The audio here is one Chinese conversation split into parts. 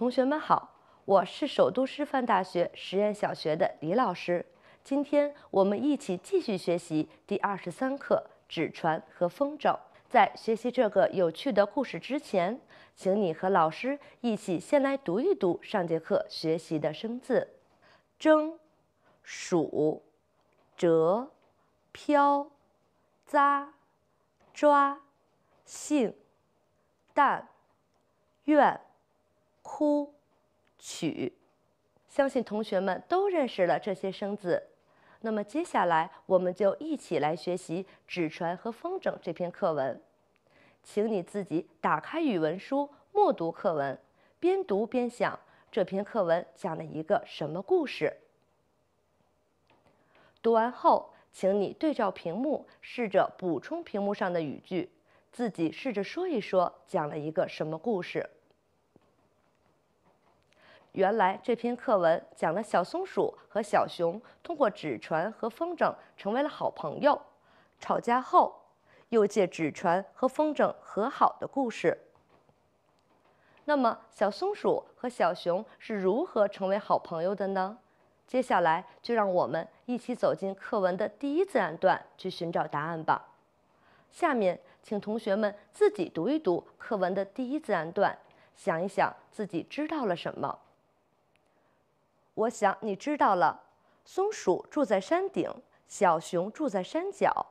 同学们好，我是首都师范大学实验小学的李老师。今天我们一起继续学习第二十三课《纸船和风筝》。在学习这个有趣的故事之前，请你和老师一起先来读一读上节课学习的生字：蒸、数、折、飘、扎、抓、杏、但、愿。哭、曲，相信同学们都认识了这些生字。那么接下来，我们就一起来学习《纸船和风筝》这篇课文。请你自己打开语文书，默读课文，边读边想这篇课文讲了一个什么故事。读完后，请你对照屏幕，试着补充屏幕上的语句，自己试着说一说讲了一个什么故事。原来这篇课文讲了小松鼠和小熊通过纸船和风筝成为了好朋友，吵架后又借纸船和风筝和好的故事。那么小松鼠和小熊是如何成为好朋友的呢？接下来就让我们一起走进课文的第一自然段去寻找答案吧。下面请同学们自己读一读课文的第一自然段，想一想自己知道了什么。我想你知道了，松鼠住在山顶，小熊住在山脚，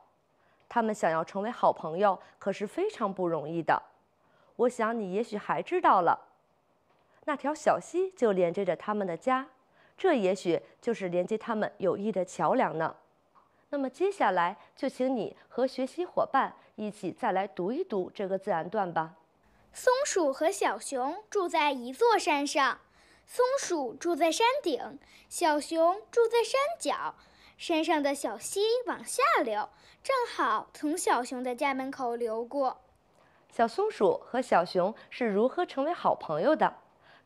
他们想要成为好朋友可是非常不容易的。我想你也许还知道了，那条小溪就连接着他们的家，这也许就是连接他们友谊的桥梁呢。那么接下来就请你和学习伙伴一起再来读一读这个自然段吧。松鼠和小熊住在一座山上。松鼠住在山顶，小熊住在山脚。山上的小溪往下流，正好从小熊的家门口流过。小松鼠和小熊是如何成为好朋友的？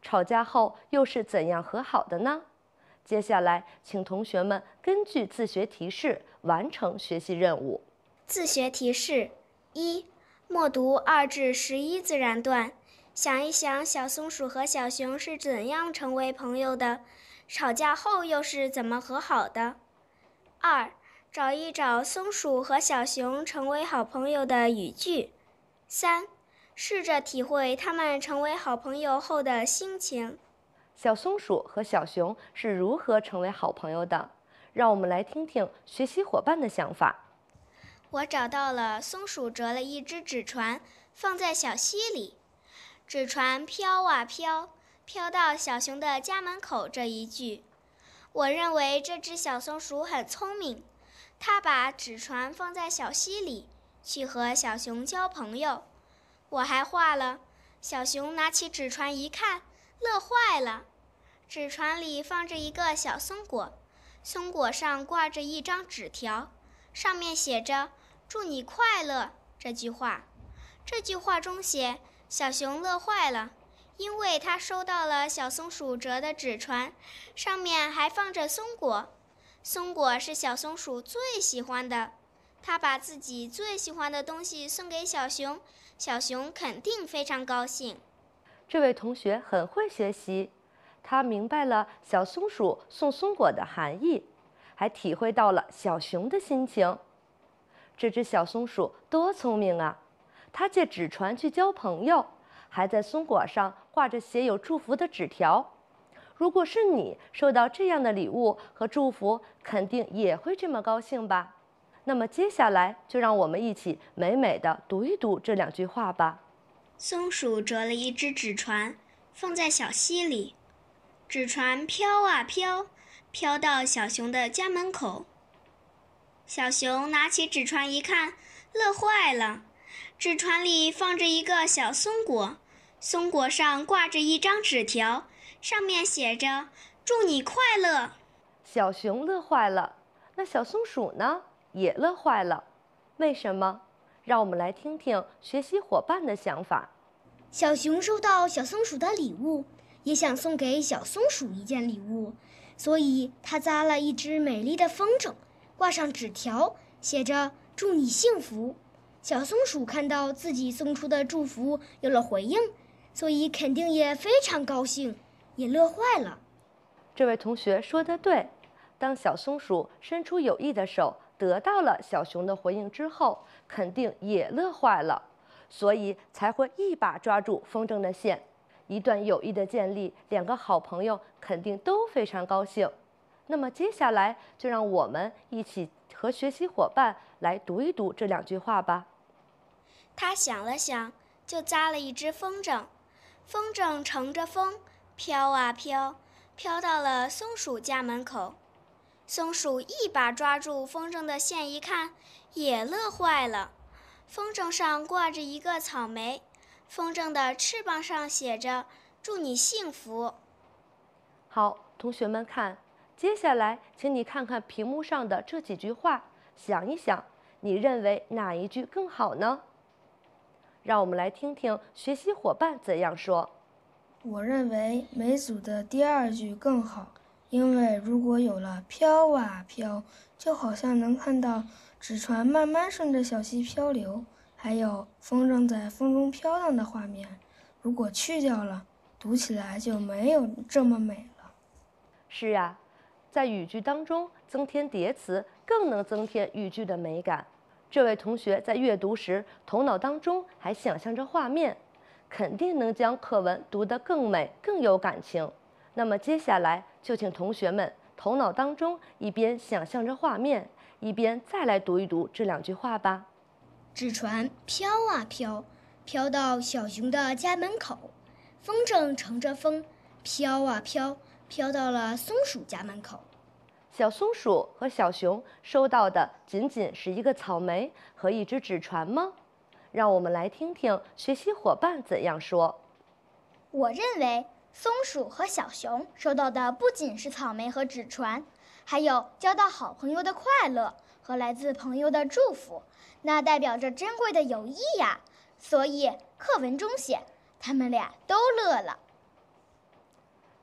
吵架后又是怎样和好的呢？接下来，请同学们根据自学提示完成学习任务。自学提示：一、默读二至十一自然段。想一想，小松鼠和小熊是怎样成为朋友的？吵架后又是怎么和好的？二，找一找松鼠和小熊成为好朋友的语句。三，试着体会他们成为好朋友后的心情。小松鼠和小熊是如何成为好朋友的？让我们来听听学习伙伴的想法。我找到了，松鼠折了一只纸船，放在小溪里。纸船飘啊飘，飘到小熊的家门口。这一句，我认为这只小松鼠很聪明，它把纸船放在小溪里，去和小熊交朋友。我还画了小熊拿起纸船一看，乐坏了。纸船里放着一个小松果，松果上挂着一张纸条，上面写着“祝你快乐”这句话。这句话中写。小熊乐坏了，因为它收到了小松鼠折的纸船，上面还放着松果。松果是小松鼠最喜欢的，它把自己最喜欢的东西送给小熊，小熊肯定非常高兴。这位同学很会学习，他明白了小松鼠送松果的含义，还体会到了小熊的心情。这只小松鼠多聪明啊！他借纸船去交朋友，还在松果上挂着写有祝福的纸条。如果是你收到这样的礼物和祝福，肯定也会这么高兴吧？那么接下来就让我们一起美美的读一读这两句话吧。松鼠折了一只纸船，放在小溪里，纸船飘啊飘，飘到小熊的家门口。小熊拿起纸船一看，乐坏了。纸船里放着一个小松果，松果上挂着一张纸条，上面写着“祝你快乐”。小熊乐坏了，那小松鼠呢？也乐坏了。为什么？让我们来听听学习伙伴的想法。小熊收到小松鼠的礼物，也想送给小松鼠一件礼物，所以它扎了一只美丽的风筝，挂上纸条，写着“祝你幸福”。小松鼠看到自己送出的祝福有了回应，所以肯定也非常高兴，也乐坏了。这位同学说的对，当小松鼠伸出友谊的手，得到了小熊的回应之后，肯定也乐坏了，所以才会一把抓住风筝的线。一段友谊的建立，两个好朋友肯定都非常高兴。那么接下来就让我们一起和学习伙伴来读一读这两句话吧。他想了想，就扎了一只风筝。风筝乘着风飘啊飘，飘到了松鼠家门口。松鼠一把抓住风筝的线，一看，也乐坏了。风筝上挂着一个草莓，风筝的翅膀上写着“祝你幸福”。好，同学们看，接下来，请你看看屏幕上的这几句话，想一想，你认为哪一句更好呢？让我们来听听学习伙伴怎样说。我认为每组的第二句更好，因为如果有了“飘啊飘”，就好像能看到纸船慢慢顺着小溪漂流，还有风筝在风中飘荡的画面。如果去掉了，读起来就没有这么美了。是呀，在语句当中增添叠词，更能增添语句的美感。这位同学在阅读时，头脑当中还想象着画面，肯定能将课文读得更美、更有感情。那么接下来就请同学们头脑当中一边想象着画面，一边再来读一读这两句话吧：纸船飘啊飘，飘到小熊的家门口；风筝乘着风，飘啊飘，飘到了松鼠家门口。小松鼠和小熊收到的仅仅是一个草莓和一只纸船吗？让我们来听听学习伙伴怎样说。我认为，松鼠和小熊收到的不仅是草莓和纸船，还有交到好朋友的快乐和来自朋友的祝福，那代表着珍贵的友谊呀。所以课文中写他们俩都乐了。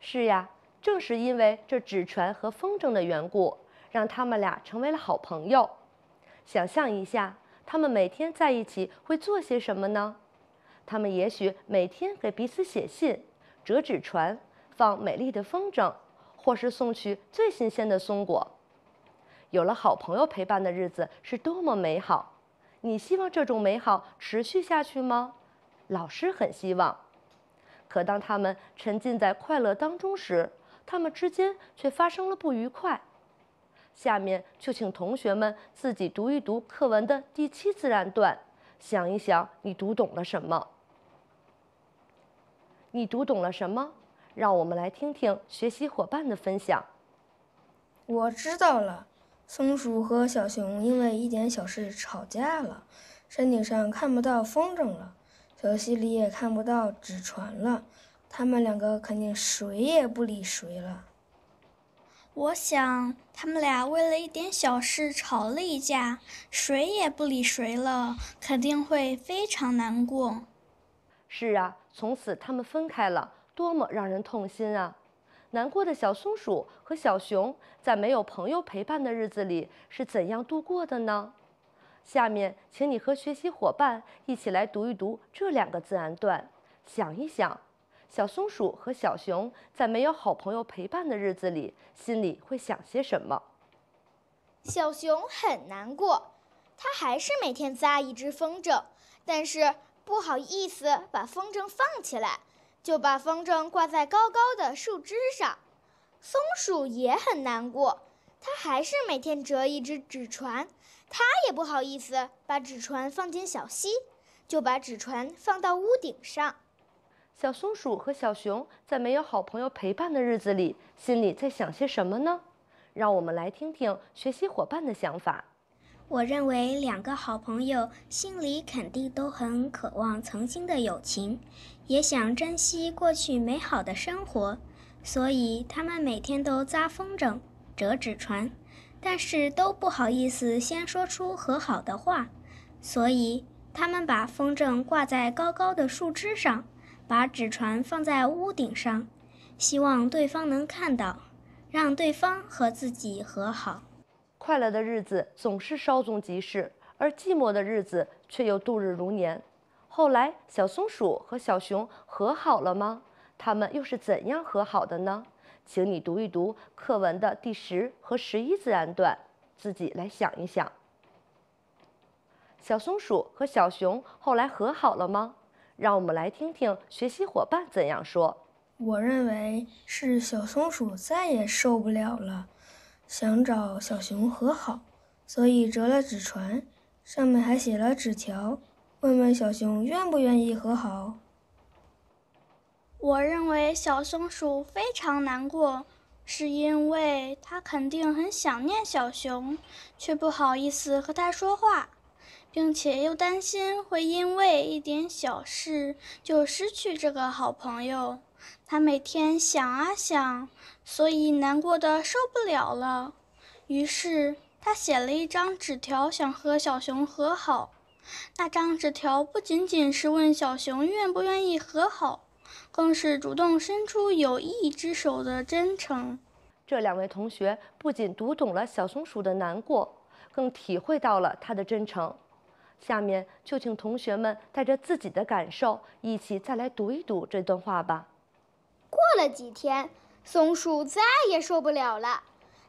是呀。正是因为这纸船和风筝的缘故，让他们俩成为了好朋友。想象一下，他们每天在一起会做些什么呢？他们也许每天给彼此写信，折纸船，放美丽的风筝，或是送去最新鲜的松果。有了好朋友陪伴的日子是多么美好！你希望这种美好持续下去吗？老师很希望。可当他们沉浸在快乐当中时，他们之间却发生了不愉快，下面就请同学们自己读一读课文的第七自然段，想一想你读懂了什么？你读懂了什么？让我们来听听学习伙伴的分享。我知道了，松鼠和小熊因为一点小事吵架了，山顶上看不到风筝了，小溪里也看不到纸船了。他们两个肯定谁也不理谁了。我想，他们俩为了一点小事吵了一架，谁也不理谁了，肯定会非常难过。是啊，从此他们分开了，多么让人痛心啊！难过的小松鼠和小熊在没有朋友陪伴的日子里是怎样度过的呢？下面，请你和学习伙伴一起来读一读这两个自然段，想一想。小松鼠和小熊在没有好朋友陪伴的日子里，心里会想些什么？小熊很难过，它还是每天扎一只风筝，但是不好意思把风筝放起来，就把风筝挂在高高的树枝上。松鼠也很难过，它还是每天折一只纸船，它也不好意思把纸船放进小溪，就把纸船放到屋顶上。小松鼠和小熊在没有好朋友陪伴的日子里，心里在想些什么呢？让我们来听听学习伙伴的想法。我认为，两个好朋友心里肯定都很渴望曾经的友情，也想珍惜过去美好的生活，所以他们每天都扎风筝、折纸船，但是都不好意思先说出和好的话，所以他们把风筝挂在高高的树枝上。把纸船放在屋顶上，希望对方能看到，让对方和自己和好。快乐的日子总是稍纵即逝，而寂寞的日子却又度日如年。后来，小松鼠和小熊和好了吗？他们又是怎样和好的呢？请你读一读课文的第十和十一自然段，自己来想一想。小松鼠和小熊后来和好了吗？让我们来听听学习伙伴怎样说。我认为是小松鼠再也受不了了，想找小熊和好，所以折了纸船，上面还写了纸条，问问小熊愿不愿意和好。我认为小松鼠非常难过，是因为它肯定很想念小熊，却不好意思和它说话。并且又担心会因为一点小事就失去这个好朋友，他每天想啊想，所以难过的受不了了。于是他写了一张纸条，想和小熊和好。那张纸条不仅仅是问小熊愿不愿意和好，更是主动伸出友谊之手的真诚。这两位同学不仅读懂了小松鼠的难过，更体会到了他的真诚。下面就请同学们带着自己的感受，一起再来读一读这段话吧。过了几天，松鼠再也受不了了，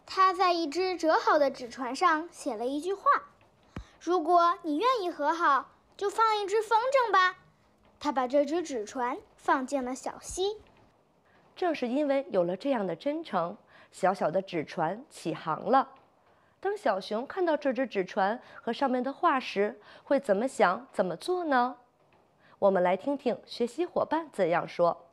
它在一只折好的纸船上写了一句话：“如果你愿意和好，就放一只风筝吧。”它把这只纸船放进了小溪。正是因为有了这样的真诚，小小的纸船起航了。当小熊看到这只纸船和上面的画时，会怎么想、怎么做呢？我们来听听学习伙伴怎样说。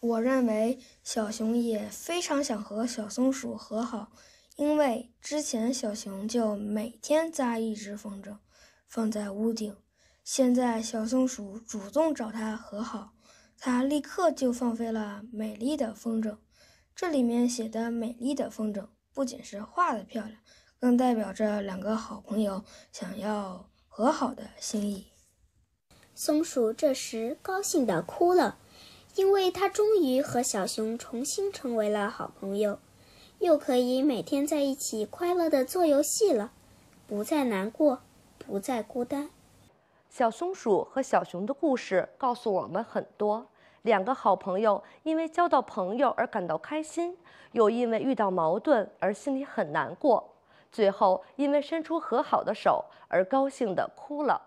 我认为小熊也非常想和小松鼠和好，因为之前小熊就每天扎一只风筝，放在屋顶。现在小松鼠主动找他和好，他立刻就放飞了美丽的风筝。这里面写的美丽的风筝，不仅是画的漂亮。更代表着两个好朋友想要和好的心意。松鼠这时高兴地哭了，因为它终于和小熊重新成为了好朋友，又可以每天在一起快乐地做游戏了，不再难过，不再孤单。小松鼠和小熊的故事告诉我们很多：两个好朋友因为交到朋友而感到开心，又因为遇到矛盾而心里很难过。最后，因为伸出和好的手而高兴地哭了。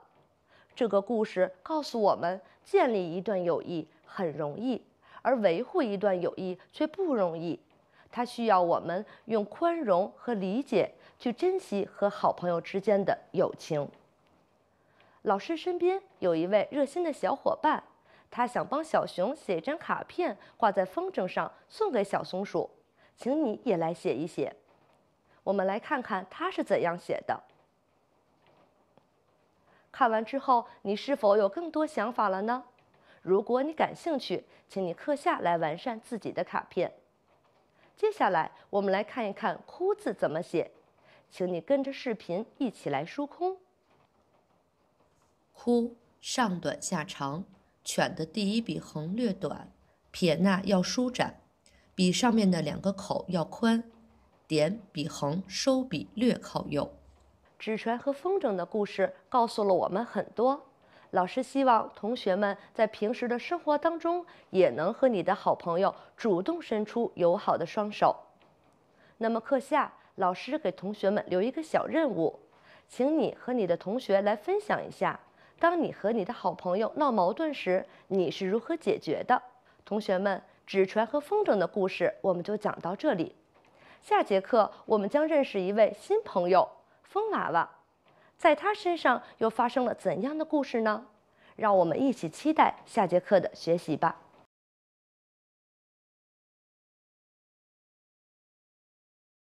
这个故事告诉我们，建立一段友谊很容易，而维护一段友谊却不容易。它需要我们用宽容和理解去珍惜和好朋友之间的友情。老师身边有一位热心的小伙伴，他想帮小熊写一张卡片，挂在风筝上送给小松鼠，请你也来写一写。我们来看看他是怎样写的。看完之后，你是否有更多想法了呢？如果你感兴趣，请你课下来完善自己的卡片。接下来，我们来看一看“哭”字怎么写，请你跟着视频一起来书空。哭上短下长，犬的第一笔横略短，撇捺要舒展，比上面的两个口要宽。点比横收笔略靠右。纸船和风筝的故事告诉了我们很多。老师希望同学们在平时的生活当中，也能和你的好朋友主动伸出友好的双手。那么课下，老师给同学们留一个小任务，请你和你的同学来分享一下，当你和你的好朋友闹矛盾时，你是如何解决的？同学们，纸船和风筝的故事我们就讲到这里。下节课我们将认识一位新朋友，风娃娃，在他身上又发生了怎样的故事呢？让我们一起期待下节课的学习吧。